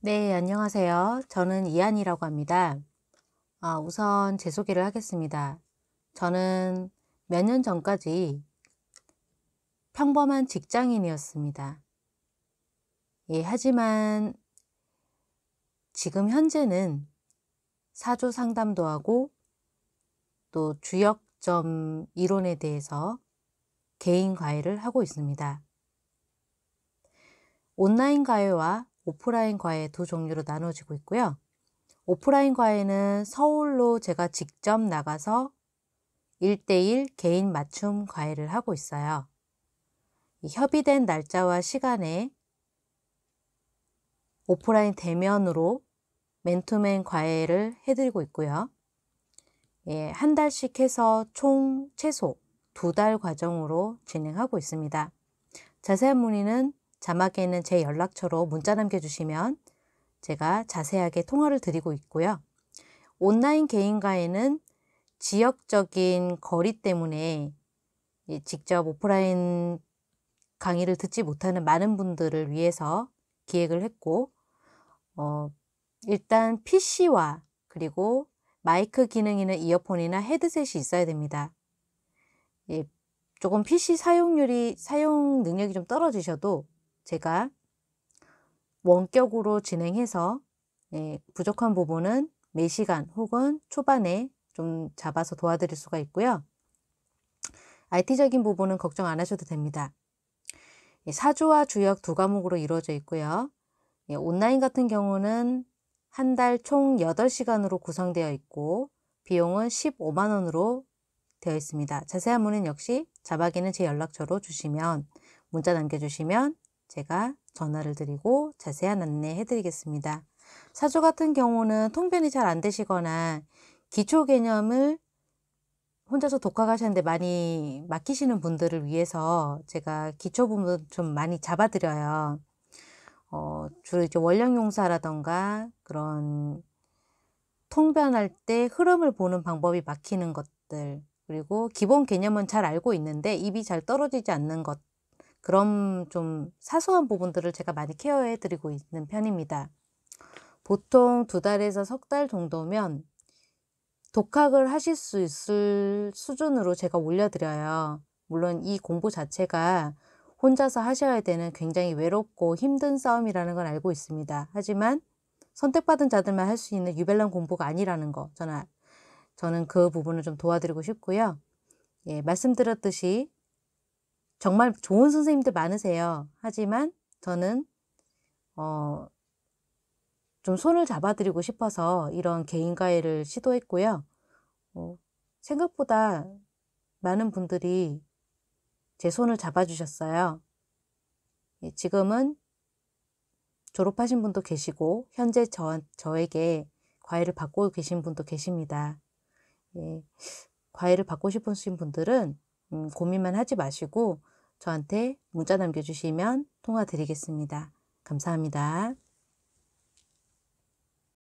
네, 안녕하세요. 저는 이안이라고 합니다. 아, 우선 제 소개를 하겠습니다. 저는 몇 년 전까지 평범한 직장인이었습니다. 예, 하지만 지금 현재는 사조 상담도 하고 또 주역점 이론에 대해서 개인 과외를 하고 있습니다. 온라인 과외와 오프라인 과외 두 종류로 나눠지고 있고요. 오프라인 과외는 서울로 제가 직접 나가서 1대1 개인 맞춤 과외를 하고 있어요. 협의된 날짜와 시간에 오프라인 대면으로 맨투맨 과외를 해드리고 있고요. 예, 한 달씩 해서 총 최소 두 달 과정으로 진행하고 있습니다. 자세한 문의는 자막에는 제 연락처로 문자 남겨주시면 제가 자세하게 통화를 드리고 있고요. 온라인 개인과에는 지역적인 거리 때문에 직접 오프라인 강의를 듣지 못하는 많은 분들을 위해서 기획을 했고, 어, 일단 PC와 그리고 마이크 기능 있는 이어폰이나 헤드셋이 있어야 됩니다. 예, 조금 PC 사용률이, 사용 능력이 좀 떨어지셔도 제가 원격으로 진행해서 예, 부족한 부분은 매시간 혹은 초반에 좀 잡아서 도와드릴 수가 있고요. IT적인 부분은 걱정 안 하셔도 됩니다. 예, 사주와 주역 두 과목으로 이루어져 있고요. 예, 온라인 같은 경우는 한 달 총 8시간으로 구성되어 있고 비용은 15만원으로 되어 있습니다. 자세한 문의는 역시 자박이는 제 연락처로 주시면 문자 남겨주시면 제가 전화를 드리고 자세한 안내해 드리겠습니다. 사주 같은 경우는 통변이 잘 안 되시거나 기초 개념을 혼자서 독학하셨는데 많이 막히시는 분들을 위해서 제가 기초 부분 좀 많이 잡아드려요. 어, 주로 이제 원령 용사라던가 그런 통변할 때 흐름을 보는 방법이 막히는 것들 그리고 기본 개념은 잘 알고 있는데 입이 잘 떨어지지 않는 것들 그런 좀 사소한 부분들을 제가 많이 케어해 드리고 있는 편입니다. 보통 두 달에서 석 달 정도면 독학을 하실 수 있을 수준으로 제가 올려드려요. 물론 이 공부 자체가 혼자서 하셔야 되는 굉장히 외롭고 힘든 싸움이라는 걸 알고 있습니다. 하지만 선택받은 자들만 할 수 있는 유별난 공부가 아니라는 거 저는 저는 그 부분을 좀 도와드리고 싶고요. 예, 말씀드렸듯이 정말 좋은 선생님들 많으세요. 하지만 저는 어, 좀 손을 잡아드리고 싶어서 이런 개인 가해를 시도했고요. 어, 생각보다 많은 분들이 제 손을 잡아주셨어요. 예, 지금은 졸업하신 분도 계시고 현재 저, 저에게 과외를 받고 계신 분도 계십니다. 예, 과외를 받고 싶으신 분들은 음, 고민만 하지 마시고 저한테 문자 남겨주시면 통화 드리겠습니다. 감사합니다.